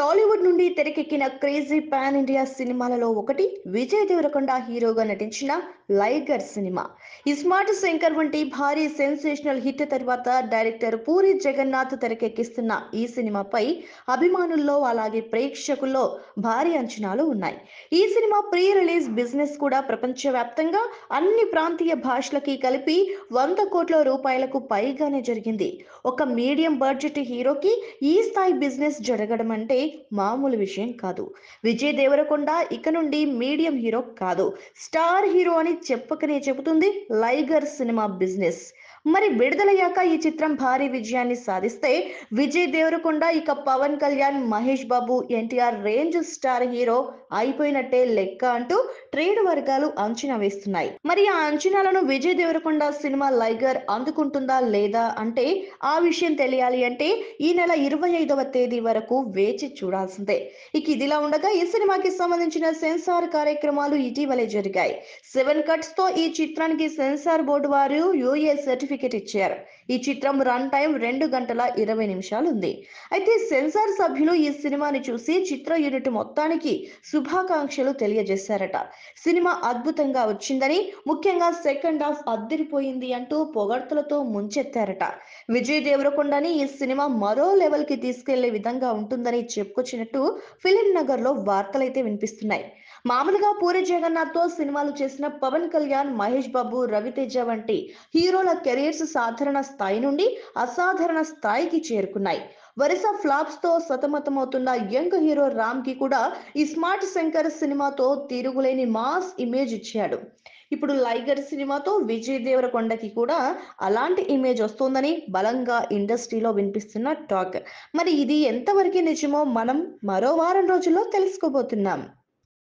టాలీవుడ్ నుండి తెరకెక్కిన crazy pan India సినిమాలలో ఒకటి విజయ్ దేవరకొండ హీరోగా నటించిన లైగర్ సినిమా ఇస్మార్ట్ శంకర్ వంటి భారీ సెన్సేషనల్ హిట్ తర్వాత డైరెక్టర్ పూరి జగన్నాథ్ తెరకెక్కిస్తున్న ఈ సినిమాపై అభిమానుల్లో అలాగే ప్రేక్షకుల్లో భారీ అంచనాలు ఉన్నాయి ఈ సినిమా ప్రీ రిలీజ్ బిజినెస్ కూడా ప్రపంచవ్యాప్తంగా అన్ని ప్రాంతీయ భాషలకి కలిపి వంద కోట్ల రూపాయలకు పైగానే జరిగింది ఒక మీడియం బడ్జెట్ హీరోకి ఈ స్థాయి బిజినెస్ జరగడం అంటే మామూలు విషయం కాదు విజయ్ దేవరకొండ ఇక నుండి మీడియం హీరో కాదు స్టార్ హీరో అని చెప్పకనే చెబుతుంది లైగర్ సినిమా బిజినెస్ మరి విడుదలయ్యాక ఈ చిత్రం భారీ విజయాన్ని సాధిస్తే విజయ్ దేవరకొండ ఇక Pawan Kalyan Mahesh Babu NTR range star hero అయిపోయినట్టే లెక్క అంటూ ట్రేడ్ వర్గాలు అంచనా వేస్తున్నాయి మరి ఆ అంచనాలను విజయ్ దేవరకొండ సినిమా లైగర్ అందుకుంటుందా లేదా అంటే ఆ విషయం తెలియాలి అంటే ఈ నెల ఇరవై ఐదవ తేదీ వరకు వేచి చూడాల్సిందే ఇక ఇదిలా ఉండగా ఈ సినిమాకి సంబంధించిన సెన్సార్ కార్యక్రమాలు ఇటీవలే జరిగాయి సెవెన్ కట్స్ తో ఈ చిత్రానికి సెన్సార్ బోర్డు వారు యుఏ సర్టిఫికేట్ సర్టిఫికెట్ ఇచ్చారు ఈ చిత్రం రన్ టైం రెండు గంటల ఇరవై నిమిషాలు ఉంది అయితే సెన్సార్ సభ్యులు ఈ సినిమాని చూసి చిత్ర యూనిట్ మొత్తానికి శుభాకాంక్షలు తెలియజేశారట సినిమా అద్భుతంగా వచ్చిందని ముఖ్యంగా సెకండ్ హాఫ్ అద్దరిపోయింది అంటూ పొగడ్తలతో ముంచెత్తారట విజయ్ దేవరకొండని ఈ సినిమా మరో లెవెల్ కి తీసుకెళ్లే విధంగా ఉంటుందని చెప్పుకొచ్చినట్టు ఫిలిం నగర్ లో వార్తలైతే వినిపిస్తున్నాయి మామూలుగా పూరి జగన్నాథ్ తో సినిమాలు చేసిన పవన్ కళ్యాణ్ మహేష్ బాబు రవితేజ వంటి హీరోల కెరీర్ కెరీర్స్ సాధారణ స్థాయి నుండి అసాధారణ స్థాయికి చేరుకున్నాయి వరుస ఫ్లాప్స్ తో సతమతమవుతున్న యంగ్ హీరో రామ్ కి కూడా ఈ స్మార్ట్ శంకర్ సినిమాతో తిరుగులేని మాస్ ఇమేజ్ ఇచ్చాడు ఇప్పుడు లైగర్ సినిమాతో విజయ్ దేవరకొండకి కూడా అలాంటి ఇమేజ్ వస్తుందని బలంగా ఇండస్ట్రీలో వినిపిస్తున్న టాక్ మరి ఇది ఎంతవరకు నిజమో మనం మరో వారం రోజుల్లో తెలుసుకోబోతున్నాం